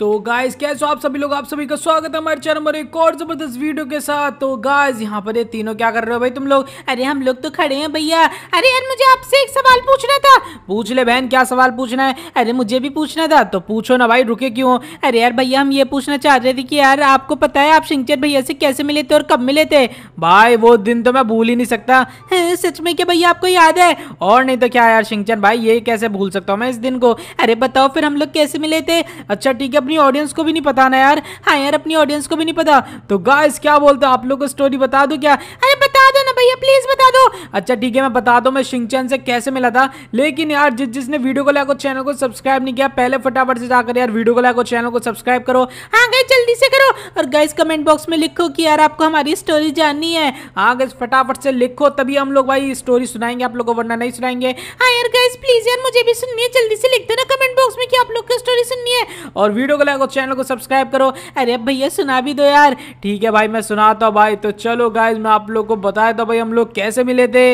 तो गाइस कैसे हो आप सभी लोग आप सभी का स्वागत है हमारे चैनल पर एक और जबरदस्त वीडियो के साथ तो गाइस यहाँ पर ये तीनों क्या कर रहे हो भाई तुम लोग अरे हम लोग तो खड़े हैं भैया अरे यार मुझे आपसे एक सवाल पूछना था पूछ ले बहन क्या सवाल पूछना है अरे मुझे भी पूछना था तो पूछो ना भाई रुके क्यों अरे यार भैया हम ये पूछना चाह रहे थे कि यार आपको पता है आप सिंचर भैया से कैसे मिले थे और कब मिले थे भाई वो दिन तो मैं भूल ही नहीं सकता हाँ, सच में क्या भैया आपको याद है और नहीं तो क्या यार सिंचर भाई ये कैसे भूल सकता हूँ मैं इस दिन को अरे बताओ फिर हम लोग कैसे मिले थे अच्छा ठीक है अपनी ऑडियंस को भी नहीं पता ना यार हाँ यार अपनी ऑडियंस को भी नहीं पता तो गाइस क्या बोलते आप लोग को स्टोरी बता दो क्या अरे बता दो ना भैया प्लीज बता दो अच्छा ठीक है मैं बता दो मैं शिंगचैन से कैसे मिला था लेकिन यार जिस जिसने वीडियो को लाइक चैनल को सब्सक्राइब नहीं किया पहले फटाफट से जाकर यार वीडियो को लाइक चैनल को सब्सक्राइब करो हाँ गई जल्दी से करो और गाइस कमेंट बॉक्स में लिखो कि यार आपको हमारी स्टोरी जाननी है हाँ गई फटाफट से लिखो तभी हम लोग भाई स्टोरी सुनाएंगे आप लोगों को वरना नहीं सुनाएंगे हाँ यार गाइस प्लीज यार मुझे भी सुननी है जल्दी से लिख देना कमेंट बॉक्स में कि आप लोग की स्टोरी सुननी है और वीडियो को लाइक और चैनल को सब्सक्राइब करो अरे भैया सुना भी दो यार ठीक है भाई मैं सुनाता हूँ भाई तो चलो गाइज मैं आप लोग को बताया था भाई हम लोग कैसे मिले थे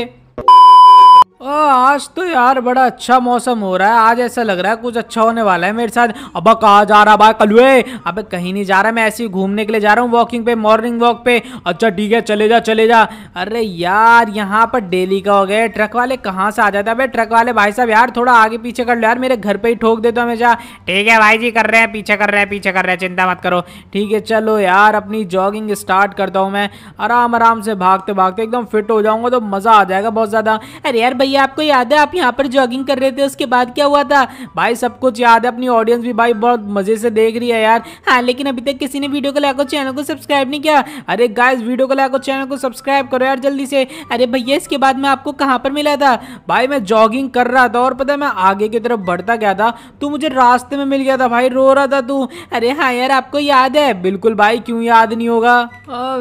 आज तो यार बड़ा अच्छा मौसम हो रहा है आज ऐसा लग रहा है कुछ अच्छा होने वाला है मेरे साथ अब कहा जा रहा भाई कलुए अबे कहीं नहीं जा रहा मैं ऐसे ही घूमने के लिए जा रहा हूँ वॉकिंग पे मॉर्निंग वॉक पे अच्छा ठीक है चले जा चले जा अरे यार यहाँ पर डेली का हो गया ट्रक वाले कहाँ से आ जाते हैं अब ट्रक वाले भाई साहब यार थोड़ा आगे पीछे कर लो यार मेरे घर पर ही ठोक देते हमेशा ठीक है भाई जी कर रहे हैं पीछे कर रहे हैं पीछे कर रहे हैं चिंता मत करो ठीक है चलो यार अपनी जॉगिंग स्टार्ट करता हूँ मैं आराम आराम से भागते भागते एकदम फिट हो जाऊँगा तो मज़ा आ जाएगा बहुत ज़्यादा अरे यार भैया ये आपको याद है आप यहाँ पर जॉगिंग कर रहे थे उसके बाद क्या हुआ था भाई सब कुछ याद है अपनी ऑडियंस भी भाई बहुत मजे से देख रही है यार हाँ लेकिन अभी तक किसी ने वीडियो को लाइक और चैनल को सब्सक्राइब नहीं किया अरे गाइस वीडियो को लाइक और चैनल को सब्सक्राइब करो यार जल्दी से अरे भैया इसके बाद में आपको कहाँ पर मिला था भाई मैं जॉगिंग कर रहा था और पता है मैं आगे की तरफ बढ़ता गया था तू मुझे रास्ते में मिल गया था भाई रो रहा था तू अरे हाँ यार आपको याद है बिल्कुल भाई क्यों याद नहीं होगा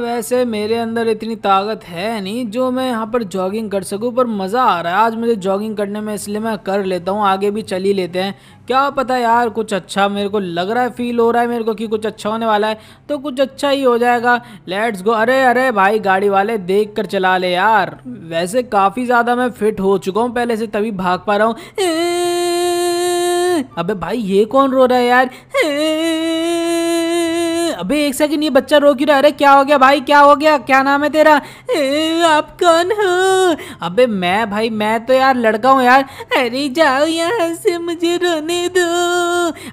वैसे मेरे अंदर इतनी ताकत है नहीं जो मैं यहाँ पर जॉगिंग कर सकूँ पर मज़ा आ रहा है आज मुझे जॉगिंग करने में इसलिए मैं कर लेता हूँ आगे भी चल ही लेते हैं क्या पता यार कुछ अच्छा मेरे को लग रहा है फील हो रहा है मेरे को कि कुछ अच्छा होने वाला है तो कुछ अच्छा ही हो जाएगा लेट्स गो अरे अरे भाई गाड़ी वाले देख कर चला ले यार वैसे काफ़ी ज़्यादा मैं फिट हो चुका हूँ पहले से तभी भाग पा रहा हूँ अबे भाई ये कौन रो रहा है यार अबे एक सेकंड ये बच्चा रो क्यों रहा अरे क्या हो गया भाई क्या हो गया क्या नाम है तेरा ए, आप कौन हो अबे मैं भाई मैं तो यार लड़का हूँ यार अरे जाओ यहाँ से मुझे रोने दो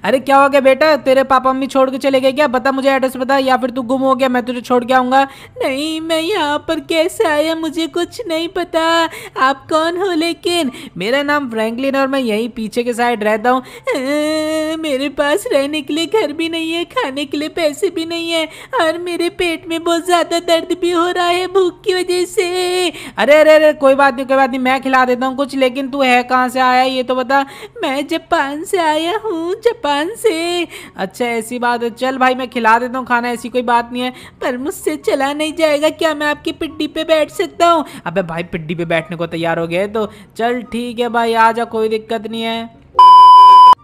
अरे क्या हो गया बेटा तेरे पापा मम्मी छोड़ के चले गए क्या बता मुझे एड्रेस बता या फिर तू गुम हो गया मैं तुझे छोड़ के आऊँगा नहीं मैं यहाँ पर कैसे आया मुझे कुछ नहीं पता आप कौन हो लेकिन मेरा नाम फ्रैंकलिन और मैं यहीं पीछे के साइड रहता हूँ मेरे पास रहने के लिए घर भी नहीं है खाने के लिए पैसे भी नहीं है और मेरे पेट में बहुत ज़्यादा दर्द भी हो रहा है भूख की वजह से अरे अरे अरे कोई बात नहीं कोई बात नहीं मैं खिला देता हूँ कुछ लेकिन तू है कहाँ से आया ये तो बता मैं जापान से आया हूँ जापान से अच्छा ऐसी बात है चल भाई मैं खिला देता हूँ खाना ऐसी कोई बात नहीं है पर मुझसे चला नहीं जाएगा क्या मैं आपकी पिड्डी पे बैठ सकता हूँ अब भाई पिड्डी पे बैठने को तैयार हो गए तो चल ठीक है भाई आ जा कोई दिक्कत नहीं है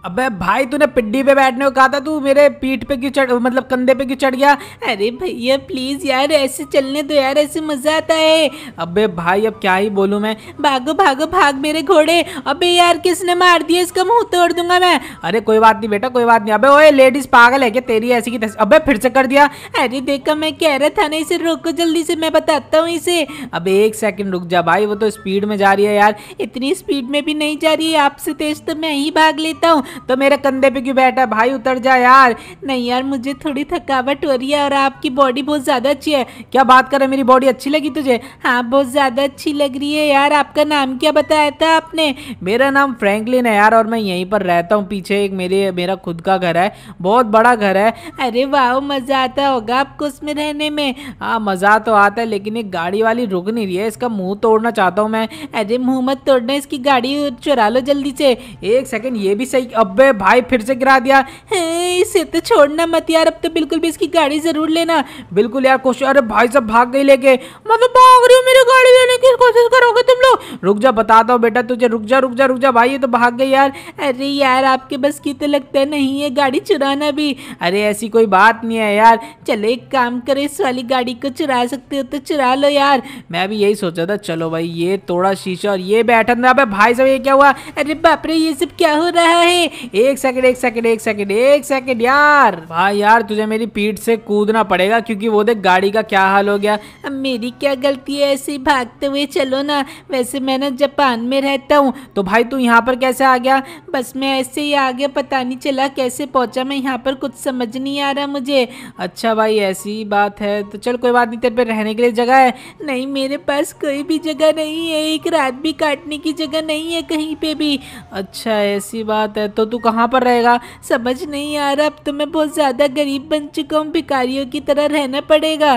अबे भाई तूने पिड्डी पे बैठने को कहा था तू मेरे पीठ पे क्यों चढ़ मतलब कंधे पे क्यों चढ़ गया अरे भैया प्लीज यार ऐसे चलने दो यार ऐसे मजा आता है अबे भाई अब क्या ही बोलू मैं भागो भागो भाग मेरे घोड़े अबे यार किसने मार दिया इसका मुंह तोड़ दूंगा मैं अरे कोई बात नहीं बेटा कोई बात नहीं अबे ओए लेडीज पागल है क्या तेरी ऐसी की अबे फिर से कर दिया अरे देखा मैं कह रहा था ना इसे रोको जल्दी से मैं बताता हूँ इसे अब एक सेकंड रुक जा भाई वो तो स्पीड में जा रही है यार इतनी स्पीड में भी नहीं जा रही है आपसे तेज तो मैं ही भाग लेता हूँ तो मेरे कंधे पे क्यों बैठा भाई उतर जा यार नहीं यार मुझे थोड़ी थकावट हो रही है और आपकी बॉडी बहुत ज़्यादा अच्छी है क्या बात रहे मेरी बॉडी अच्छी लगी तुझे हाँ बहुत ज़्यादा अच्छी लग रही है यार आपका नाम क्या बताया था आपने मेरा नाम फ्रेंकलिन है यार और मैं यहीं पर रहता हूँ पीछे एक मेरे मेरा खुद का घर है बहुत बड़ा घर है अरे वाह मज़ा आता होगा आपको उसमें रहने में हाँ मज़ा तो आता है लेकिन एक गाड़ी वाली रुक नहीं रही है इसका मुँह तोड़ना चाहता हूँ मैं अरे मुँह मत तोड़ना इसकी गाड़ी चुरा लो जल्दी से एक सेकेंड ये भी सही अबे भाई फिर से गिरा दिया इसे तो छोड़ना मत यार अब तो बिल्कुल भी इसकी गाड़ी जरूर लेना बिल्कुल यार कोशिश अरे भाई सब भाग गई लेके मतलब भाग रही हो मेरी गाड़ी लेने की कोशिश करोगे तुम लोग रुक जा बताता हूँ बेटा तुझे रुक जा रुक जा रुक जा भाई ये तो भाग गई यार अरे यार आपके बस की तो लगता है नहीं है गाड़ी चुराना भी अरे ऐसी कोई बात नहीं है यार चलो एक काम करे इस वाली गाड़ी को चुरा सकते हो तो चुरा लो यार मैं भी यही सोचा था चलो भाई ये थोड़ा शीशा और ये बैठा था भाई साहब ये क्या हुआ अरे बाप रे ये सब क्या हो रहा है एक सेकंड एक सेकंड एक सेकंड एक सेकंड यार भाई हाँ यार तुझे मेरी पीठ से कूदना पड़ेगा क्योंकि वो देख गाड़ी का क्या हाल हो गया अब मेरी क्या गलती है ऐसे भागते हुए चलो ना वैसे मैं ना जापान में रहता हूँ तो भाई तू यहाँ पर कैसे आ गया बस मैं ऐसे ही आ गया पता नहीं चला कैसे पहुँचा मैं यहाँ पर कुछ समझ नहीं आ रहा मुझे अच्छा भाई ऐसी बात है तो चल कोई बात नहीं तेरे पे रहने के लिए जगह है नहीं मेरे पास कोई भी जगह नहीं है एक रात भी काटने की जगह नहीं है कहीं पे भी अच्छा ऐसी बात है तो तू कहाँ पर रहेगा समझ नहीं आ रहा अब तो मैं बहुत ज़्यादा गरीब बन चुका हूँ भिखारियों की तरह रहना पड़ेगा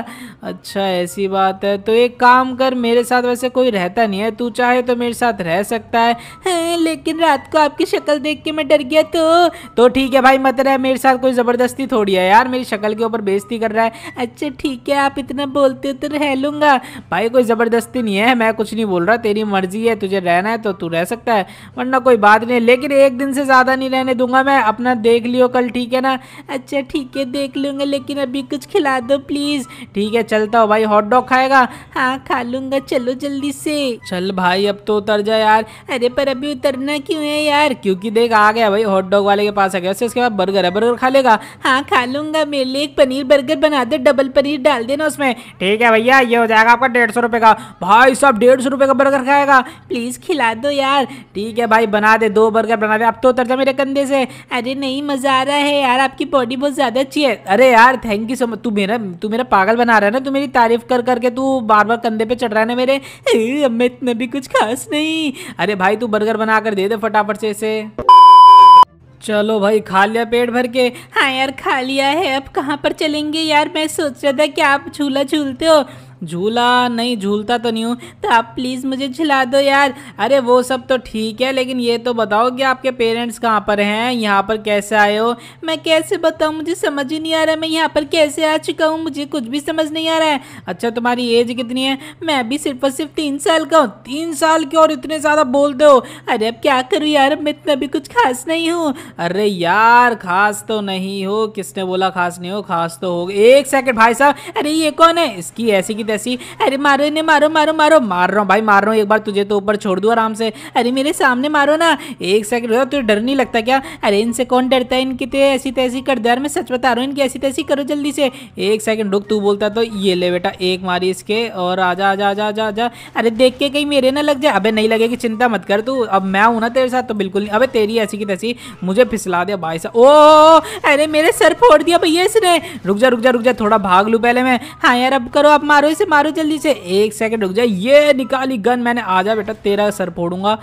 अच्छा ऐसी बात है तो एक काम कर मेरे साथ वैसे कोई रहता नहीं है तू चाहे तो मेरे साथ रह सकता है, है हाँ, लेकिन रात को आपकी शक्ल देख के मैं डर गया तो तो ठीक है भाई मत रह मेरे साथ कोई ज़बरदस्ती थोड़ी है यार मेरी शक्ल के ऊपर बेइज्जती कर रहा है अच्छा ठीक है आप इतना बोलते हो तो रह लूँगा भाई कोई ज़बरदस्ती नहीं है मैं कुछ नहीं बोल रहा तेरी मर्जी है तुझे रहना है तो तू रह सकता है वरना कोई बात नहीं लेकिन एक दिन से ज़्यादा ज़्यादा नहीं रहने दूंगा मैं अपना देख लियो कल ठीक है ना अच्छा ठीक है देख लूँगा लेकिन अभी कुछ खिला दो प्लीज़ ठीक है चलता हो भाई हॉट डॉग खाएगा हाँ खा लूँगा चलो जल्दी से चल भाई अब तो उतर जाए यार अरे पर अभी उतरना क्यों है यार क्योंकि देख आ गया भाई हॉट डॉग वाले के पास आ गया वैसे उसके बाद बर्गर है बर्गर खा लेगा हाँ खा लूँगा मेरे लिए एक पनीर बर्गर बना दे डबल पनीर डाल देना उसमें ठीक है भैया ये हो जाएगा आपका डेढ़ सौ का भाई साहब डेढ़ सौ का बर्गर खाएगा प्लीज़ खिला दो यार ठीक है भाई बना दे दो बर्गर बना दे अब तो उतर जा मेरे कंधे से अरे नहीं मज़ा आ रहा है यार आपकी बॉडी बहुत ज़्यादा अच्छी है अरे यार थैंक यू सो मच तू मेरा तू मेरा पागल बना रहा है ना तू मेरी तारीफ कर करके तू बार बार कंधे पे चढ़ रहा है ना मेरे अब मैं इतना भी कुछ खास नहीं अरे भाई तू बर्गर बना कर दे दे फटाफट से इसे चलो भाई खा लिया पेट भर के हाँ यार खा लिया है अब कहाँ पर चलेंगे यार मैं सोच रहा था कि आप झूला झूलते हो झूला नहीं झूलता तो नहीं हूँ तो आप प्लीज़ मुझे झुला दो यार अरे वो सब तो ठीक है लेकिन ये तो बताओ कि आपके पेरेंट्स कहाँ पर हैं यहाँ पर कैसे आए हो मैं कैसे बताऊँ मुझे समझ ही नहीं आ रहा मैं यहाँ पर कैसे आ चुका हूँ मुझे कुछ भी समझ नहीं आ रहा है अच्छा तुम्हारी एज कितनी है मैं अभी सिर्फ और सिर्फ तीन साल का हूँ तीन साल के और इतने ज़्यादा बोलते हो अरे अब क्या करूँ यार मैं इतना भी कुछ खास नहीं हूँ अरे यार खास तो नहीं हो किसने बोला खास नहीं हो खास तो हो एक सेकेंड भाई साहब अरे ये कौन है इसकी ऐसी वैसी अरे मारो इन्हें मारो मारो मारो मार रहा हूँ भाई मार रहा हूँ एक बार तुझे तो ऊपर छोड़ दूँ आराम से अरे मेरे सामने मारो ना एक सेकंड तुझे तो डर नहीं लगता क्या अरे इनसे कौन डरता है इनकी तो ऐसी तैसी कर दे मैं सच बता रहा हूँ इनकी ऐसी तैसी करो जल्दी से एक सेकंड रुक तू बोलता तो ये ले बेटा एक मारी इसके और आ जा आ जा आ जा अरे देख के कहीं मेरे ना लग जाए अबे नहीं लगेगी चिंता मत कर तू अब मैं हूँ ना तेरे साथ तो बिल्कुल नहीं अबे तेरी ऐसी की तैसी मुझे फिसला दिया भाई साहब ओ अरे मेरे सर फोड़ दिया भैया इसने रुक जा रुक जा रुक जा थोड़ा भाग लूँ पहले मैं हाँ यार अब करो आप मारो से मारो जल्दी से एक सेकंड रुक जाए ये निकाली गन मैंने आ जा बेटा तेरा सर फोड़ूंगा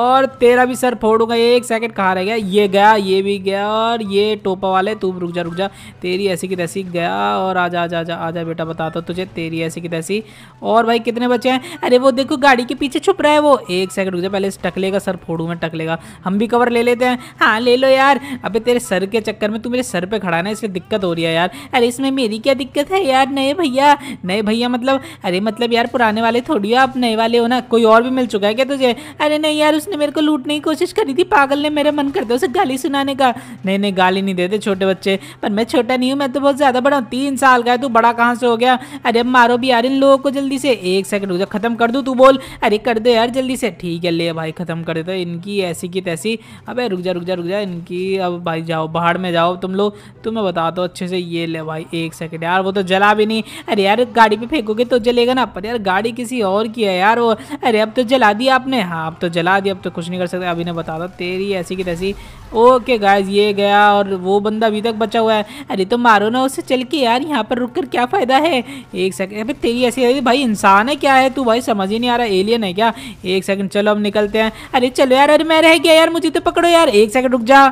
और तेरा भी सर फोड़ूंगा एक सेकंड कहाँ रह गया ये गया ये भी गया और ये टोपा वाले तू रुक जा रुक जा तेरी ऐसी की तैसी गया और आ जा आ जा बेटा बताता तो तुझे तेरी ऐसी की तैसी और भाई कितने बचे हैं अरे वो देखो गाड़ी के पीछे छुप रहा है वो एक सेकंड रुक जाए पहले टकले का सर फोड़ू मैं टकले का हम भी कवर ले लेते हैं हाँ ले लो यार अबे तेरे सर के चक्कर में तू मेरे सर पे खड़ा ना इसलिए दिक्कत हो रही है यार अरे इसमें मेरी क्या दिक्कत है यार नए भैया नए भैया मतलब मतलब अरे मतलब यार पुराने वाले थोड़ी हो आप नए वाले हो ना कोई और भी मिल चुका है क्या तुझे अरे नहीं यार उसने मेरे को लूटने की कोशिश करी थी पागल ने मेरा मन करता उसे गाली सुनाने का नहीं नहीं गाली नहीं देते छोटे बच्चे पर मैं छोटा नहीं हूँ मैं तो बहुत ज़्यादा बड़ा हूँ तीन साल का है तू बड़ा कहाँ से हो गया अरे अब मारो भी यार इन लोगों को जल्दी से एक सेकंड रुक जा खत्म कर दूँ तू बोल अरे कर दो यार जल्दी से ठीक है ले भाई ख़त्म कर देते इनकी ऐसी की तैसी अब रुक जा रुक जा रुक जा इनकी अब भाई जाओ बाहर में जाओ तुम लोग तुम्हें बता दो अच्छे से ये ले भाई एक सेकेंड यार वो तो जला भी नहीं अरे यार गाड़ी पे फेंको फेंकोगे तो जलेगा ना पर यार गाड़ी किसी और की है यार वो अरे अब तो जला दिया आपने हाँ अब तो जला दिया अब तो कुछ नहीं कर सकते अभी ने बता दो तेरी ऐसी की तैसी ओके गाइज ये गया और वो बंदा अभी तक बचा हुआ है अरे तो मारो ना उससे चल के यार यहाँ पर रुक कर क्या फ़ायदा है एक सेकंड अभी तेरी ऐसी अरे भाई इंसान है क्या है तू भाई समझ ही नहीं आ रहा एलियन है क्या एक सेकंड चलो अब निकलते हैं अरे चलो यार अरे मैं रह गया यार मुझे तो पकड़ो यार एक सेकंड रुक जा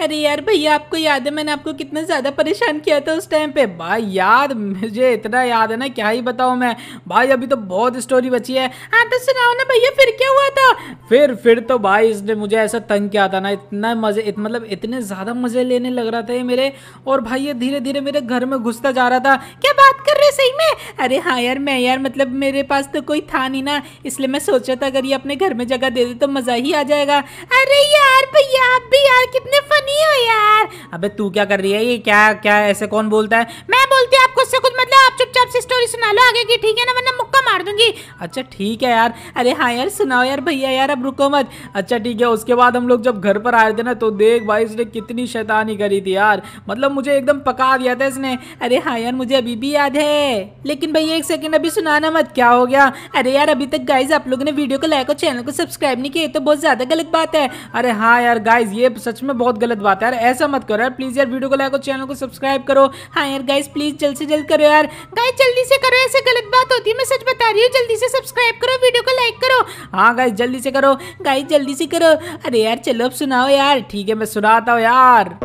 अरे यार भैया आपको याद है मैंने आपको कितना ज़्यादा परेशान किया था उस टाइम पे भाई याद मुझे इतना याद है ना क्या ही बताऊँ मैं भाई अभी तो बहुत स्टोरी बची है हाँ तो सुनाओ ना भैया फिर क्या हुआ था फिर फिर तो भाई इसने मुझे ऐसा तंग किया था ना इतना मज़े इत, मतलब इतने ज़्यादा मज़े लेने लग रहा था ये मेरे और भाई ये धीरे धीरे मेरे घर में घुसता जा रहा था क्या बात कर रहे सही में अरे हाँ यार मैं यार मतलब मेरे पास तो कोई था नहीं ना इसलिए मैं सोचा था अगर ये अपने घर में जगह दे दे तो मज़ा ही आ जाएगा अरे यार भैया आप भी यार कितने फन नहीं हो यार अबे तू क्या कर रही है ये क्या क्या ऐसे कौन बोलता है मैं बोलती हूँ आपको कुछ मतलब आप चुपचाप से स्टोरी सुना लो आगे की ठीक है ना वरना मुक्का मार दूंगी अच्छा ठीक है यार अरे हाँ यार सुनाओ यार भैया यार अब रुको मत अच्छा ठीक है उसके बाद हम लोग जब घर पर आए थे ना तो देख भाई इसने कितनी शैतानी करी थी यार मतलब मुझे एकदम पका दिया था इसने अरे हाँ यार मुझे अभी भी याद है लेकिन भैया एक सेकेंड अभी सुनाना मत क्या हो गया अरे यार अभी तक गाइज आप लोगों ने वीडियो को लाइक और चैनल को सब्सक्राइब नहीं किया तो बहुत ज़्यादा गलत बात है अरे हाँ यार गाइज ये सच में बहुत गलत गलत बात है यार ऐसा मत करो यार प्लीज़ यार वीडियो को लाइक और चैनल को सब्सक्राइब करो हाँ यार गाइस प्लीज़ जल्द से जल्द करो यार गाइस जल्दी से करो ऐसे गलत बात होती है मैं सच बता रही हूँ जल्दी से सब्सक्राइब करो वीडियो को लाइक करो हाँ गाइस जल्दी से करो गाइस जल्दी से करो अरे यार चलो अब सुनाओ यार ठीक है मैं सुनाता हूँ यार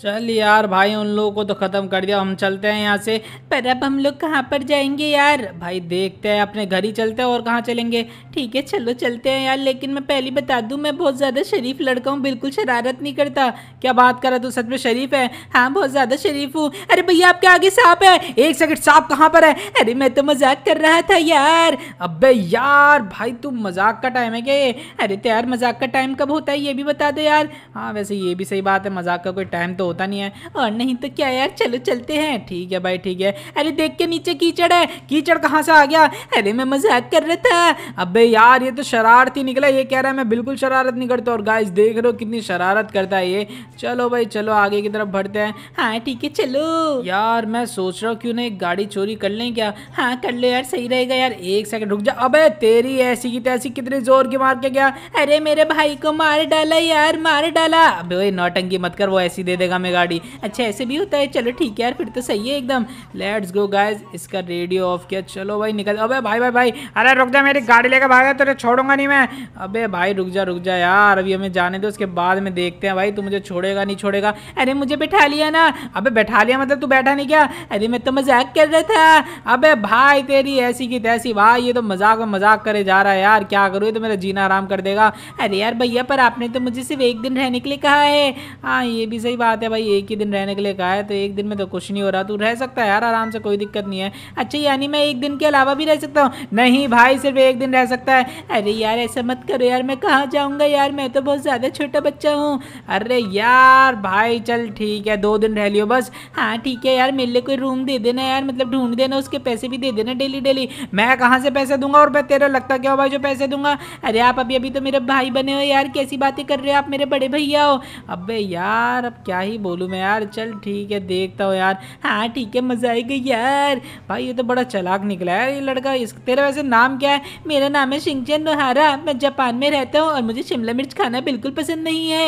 चल यार भाई उन लोगों को तो ख़त्म कर दिया हम चलते हैं यहाँ से पर अब हम लोग कहाँ पर जाएंगे यार भाई देखते हैं अपने घर ही चलते हैं और कहाँ चलेंगे ठीक है चलो चलते हैं यार लेकिन मैं पहली बता दूँ मैं बहुत ज़्यादा शरीफ लड़का हूँ बिल्कुल शरारत नहीं करता क्या बात कर रहा तू सच में शरीफ है हाँ बहुत ज़्यादा शरीफ हूँ अरे भैया आपके आगे साफ है एक सेकेंड साफ कहाँ पर है अरे मैं तो मजाक कर रहा था यार अब यार भाई तू मजाक का टाइम है क्या अरे तो यार मजाक का टाइम कब होता है ये भी बता दो यार हाँ वैसे ये भी सही बात है मजाक का कोई टाइम तो तो होता नहीं है और नहीं तो क्या यार चलो चलते हैं ठीक है भाई ठीक है अरे देख के नीचे कीचड़ है कीचड़ कहाँ से आ गया अरे मैं मजाक कर रहा था अब यार ये तो शरारती निकला ये कह रहा है मैं बिल्कुल शरारत नहीं करता और गाइस देख रहे हो कितनी शरारत करता है ये चलो भाई चलो आगे की तरफ बढ़ते हैं हाँ ठीक है चलो यार मैं सोच रहा हूँ क्यों ना एक गाड़ी चोरी कर लें क्या हाँ कर लो यार सही रहेगा यार एक सेकंड रुक जा अबे तेरी ऐसी की तैसी कितनी जोर की मार के गया अरे मेरे भाई को मार डाला यार मार डाला अबे नौटंकी मत कर वो ऐसी दे देगा देगा हमें गाड़ी अच्छा ऐसे भी होता है चलो ठीक है यार फिर तो सही है एकदम लेट्स गो गाइज इसका रेडियो ऑफ किया चलो भाई निकल अबे भाई भाई भाई अरे रुक जा मेरी गाड़ी लेकर भागा तो छोड़ूंगा नहीं मैं अबे भाई रुक जा रुक जा यार अभी हमें जाने दो उसके बाद में देखते हैं भाई तू मुझे छोड़ेगा नहीं छोड़ेगा अरे मुझे बैठा लिया ना अबे बैठा लिया मतलब तू बैठा नहीं क्या अरे मैं तो मजाक कर रहा था अबे भाई तेरी ऐसी की तैसी भाई ये तो मजाक में मजाक करे जा रहा है यार क्या करूँ ये तो मेरा जीना आराम कर देगा अरे यार भैया पर आपने तो मुझे सिर्फ एक दिन रहने के लिए कहा है हाँ ये भी सही बात बात है भाई एक ही दिन रहने के लिए कहा है तो एक दिन में तो कुछ नहीं हो रहा तू रह सकता है यार आराम से कोई दिक्कत नहीं है अच्छा यानी मैं एक दिन के अलावा भी रह सकता हूँ नहीं भाई सिर्फ एक दिन रह सकता है अरे यार ऐसा मत करो यार मैं कहाँ जाऊँगा यार मैं तो बहुत ज़्यादा छोटा बच्चा हूँ अरे यार भाई चल ठीक है दो दिन रह लियो बस हाँ ठीक है यार मेरे कोई रूम दे देना यार मतलब ढूंढ देना उसके पैसे भी दे देना डेली डेली मैं कहाँ से पैसे दूंगा और मैं तेरा लगता क्या हो भाई जो पैसे दूंगा अरे आप अभी अभी तो मेरे भाई बने हो यार कैसी बातें कर रहे हो आप मेरे बड़े भैया हो अबे यार अब क्या ही ही बोलूँ मैं यार चल ठीक है देखता हूँ यार हाँ ठीक है मज़ा आएगा यार भाई ये तो बड़ा चलाक निकला है ये लड़का इस तेरा वैसे नाम क्या है मेरा नाम है शिंगचन नोहारा मैं जापान में रहता हूँ और मुझे शिमला मिर्च खाना बिल्कुल पसंद नहीं है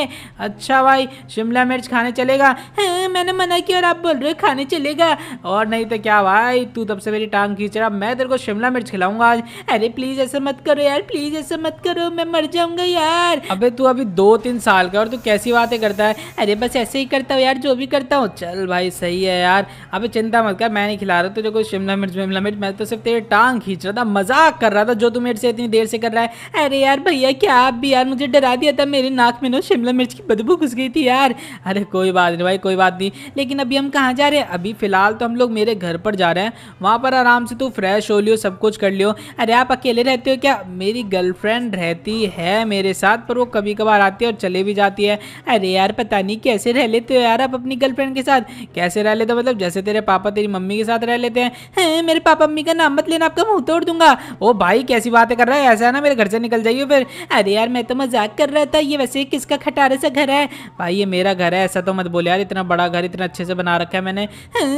अच्छा भाई शिमला मिर्च खाने चलेगा हाँ मैंने मना किया और आप बोल रहे हो खाने चलेगा और नहीं तो क्या भाई तू तब से मेरी टांग खींच रहा मैं तेरे को शिमला मिर्च खिलाऊंगा आज अरे प्लीज़ ऐसा मत करो यार प्लीज़ ऐसा मत करो मैं मर जाऊंगा यार अबे तू अभी दो तीन साल का और तू कैसी बातें करता है अरे बस ऐसे ही करता हूँ यार जो भी करता हूँ चल भाई सही है यार अबे चिंता मत कर मैं नहीं खिला रहा तुझे कोई शिमला मिर्च विमला मिर्च मैं तो सिर्फ तेरे टांग खींच रहा था मजाक कर रहा था जो तू मेरे से इतनी देर से कर रहा है अरे यार भैया क्या आप भी यार मुझे डरा दिया था मेरी नाक में ना शिमला मिर्च की बदबू घुस गई थी यार अरे कोई बात नहीं भाई कोई बात नहीं लेकिन अभी हम कहाँ जा रहे हैं अभी फिलहाल तो हम लोग मेरे घर पर जा रहे हैं वहाँ पर आराम से तू फ्रेश हो लियो सब कुछ कर लियो अरे आप अकेले रहते हो क्या मेरी गर्लफ्रेंड रहती है मेरे साथ पर वो कभी कभार आती है और चले भी जाती है अरे यार पता नहीं कैसे रह लेते लेते हो यार आप अपनी गर्लफ्रेंड के साथ कैसे रह लेते हो मतलब जैसे तेरे पापा तेरी मम्मी के साथ रह लेते हैं है, मेरे पापा मम्मी का नाम मत लेना आपका मुंह तोड़ दूंगा ओ भाई कैसी बातें कर रहा है ऐसा है ना मेरे घर से निकल जाइए फिर अरे यार मैं तो मजाक कर रहा था ये वैसे किसका खटारे सा घर है भाई ये मेरा घर है ऐसा तो मत बोले यार इतना बड़ा घर इतना अच्छे से बना रखा है मैंने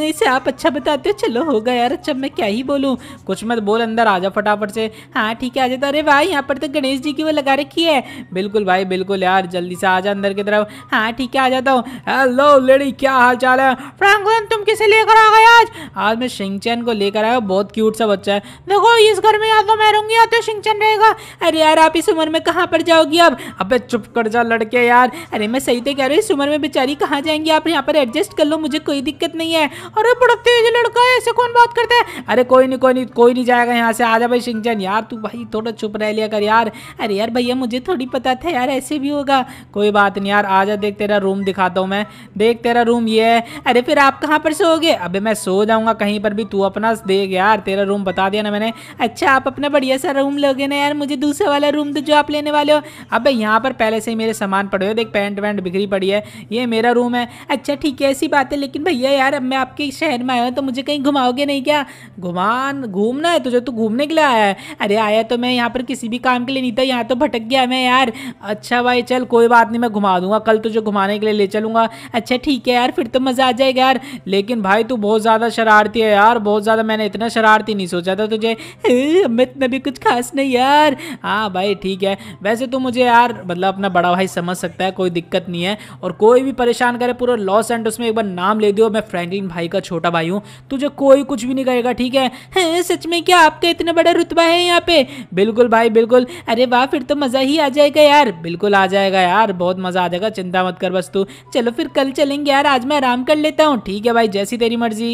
इसे आप अच्छा बताते हो चलो होगा यार अच्छा मैं क्या ही बोलूँ कुछ मत बोल अंदर आ जा फटाफट से हाँ ठीक है आ जाता अरे भाई यहाँ पर तो गणेश जी की वो लगा रखी है बिल्कुल भाई बिल्कुल यार जल्दी से आ जा अंदर की तरफ हाँ ठीक है आ जाता हूँ हेलो लेडी क्या हाल चाल है फ्रैंकलिन तुम किसे लेकर आ गए आज आज मैं शिंगचैन को लेकर आया बहुत क्यूट सा बच्चा है देखो इस घर में या तो मैं रहूंगी या तो शिंगचैन रहेगा अरे यार आप इस उम्र में कहाँ पर जाओगी अब अब चुप कर जाओ लड़के यार अरे मैं सही तो कह रही हूँ इस उम्र में बेचारी कहाँ जाएंगी आप यहाँ पर एडजस्ट कर लो मुझे कोई दिक्कत नहीं है अरे बड़ा तेज लड़का है ऐसे कौन बात करता है अरे कोई नहीं कोई नहीं कोई नहीं जाएगा यहाँ से आ जा भाई शिंगचैन यार तू भाई थोड़ा चुप रह लिया कर यार अरे यार भैया मुझे थोड़ी पता था यार ऐसे भी होगा कोई बात नहीं यार आ जा देख तेरा रूम दिखाता हूँ है देख तेरा रूम ये है अरे फिर आप कहाँ पर सोओगे अबे मैं सो जाऊँगा कहीं पर भी तू अपना देख यार तेरा रूम बता दिया ना मैंने अच्छा आप अपना बढ़िया सा रूम लोगे ना यार मुझे दूसरा वाला रूम तो जो आप लेने वाले हो अब यहाँ पर पहले से ही मेरे सामान पड़े हुए देख पैंट वैंट बिखरी पड़ी है ये मेरा रूम है अच्छा ठीक है ऐसी बात है लेकिन भैया यार अब मैं आपके शहर में आया हूँ तो मुझे कहीं घुमाओगे नहीं क्या घुमान घूमना है तुझे तो घूमने के लिए आया है अरे आया तो मैं यहाँ पर किसी भी काम के लिए नहीं था यहाँ तो भटक गया मैं यार अच्छा भाई चल कोई बात नहीं मैं घुमा दूंगा कल तुझे घुमाने के लिए ले चलूंगा होगा अच्छा ठीक है यार फिर तो मज़ा आ जाएगा यार लेकिन भाई तू बहुत ज़्यादा शरारती है यार बहुत ज़्यादा मैंने इतना शरारती नहीं सोचा था तुझे हम्म, हम्म, मैं इतना भी कुछ खास नहीं यार हाँ भाई ठीक है वैसे तो मुझे यार मतलब अपना बड़ा भाई समझ सकता है कोई दिक्कत नहीं है और कोई भी परेशान करे पूरा लॉस एंड उसमें एक बार नाम ले दियो मैं फ्रैंकलिन भाई का छोटा भाई हूँ तुझे कोई कुछ भी नहीं करेगा ठीक है हम्म, सच में क्या आपका इतना बड़ा रुतबा है यहाँ पे बिल्कुल भाई बिल्कुल अरे वाह फिर तो मज़ा ही आ जाएगा यार बिल्कुल आ जाएगा यार बहुत मज़ा आ जाएगा चिंता मत कर बस तू चलो फिर कल चलेंगे यार आज मैं आराम कर लेता हूँ ठीक है भाई जैसी तेरी मर्जी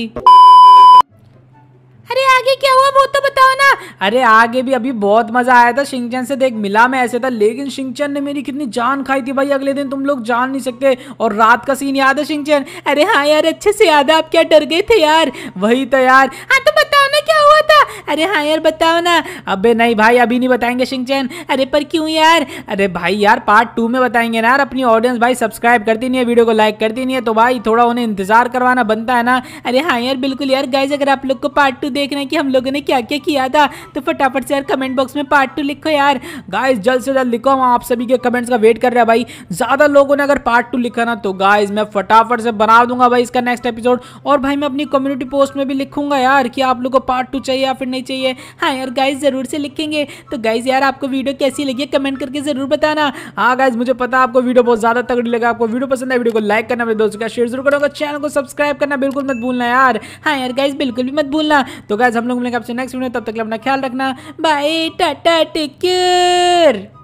अरे आगे क्या हुआ वो तो बताओ ना अरे आगे भी अभी बहुत मजा आया था शिंगचन से देख मिला मैं ऐसे था लेकिन शिंगचन ने मेरी कितनी जान खाई थी भाई अगले दिन तुम लोग जान नहीं सकते और रात का सीन याद है शिंगचन अरे हाँ यार अच्छे से याद है आप क्या डर गए थे यार वही तो यार हाँ तो बताओ ना क्या हुआ था अरे हाँ यार बताओ ना अबे नहीं भाई अभी नहीं बताएंगे शिंगचैन अरे पर क्यों यार अरे भाई यार पार्ट टू में बताएंगे ना यार अपनी ऑडियंस भाई सब्सक्राइब करती नहीं है वीडियो को लाइक करती नहीं है तो भाई थोड़ा उन्हें इंतजार करवाना बनता है ना अरे हाँ यार बिल्कुल यार गाइज अगर आप लोग को पार्ट टू देख रहे हैं कि हम लोगों ने क्या क्या किया था तो फटाफट से यार कमेंट बॉक्स में पार्ट टू लिखो यार गाइज जल्द से जल्द लिखो हम आप सभी के कमेंट्स का वेट कर रहे हैं भाई ज़्यादा लोगों ने अगर पार्ट टू लिखा ना तो गाइज मैं फटाफट से बना दूंगा भाई इसका नेक्स्ट एपिसोड और भाई मैं अपनी कम्युनिटी पोस्ट में भी लिखूंगा यार कि आप लोग को पार्ट टू चाहिए या फिर नहीं चाहिए हाँ यार गाइज ज़रूर से लिखेंगे तो गाइज यार आपको वीडियो कैसी लगी कमेंट करके ज़रूर बताना हाँ गाइज मुझे पता आपको वीडियो बहुत ज़्यादा तगड़ी लगा आपको वीडियो पसंद है वीडियो को लाइक करना मेरे दोस्तों का शेयर जरूर करोगे चैनल को सब्सक्राइब करना बिल्कुल मत भूलना यार हाँ यार गाइज बिल्कुल भी मत भूलना तो गैस हम लोग मिलेंगे आपसे नेक्स्ट वीडियो तब तक अपना ख्याल रखना बाय टाटा टेक केयर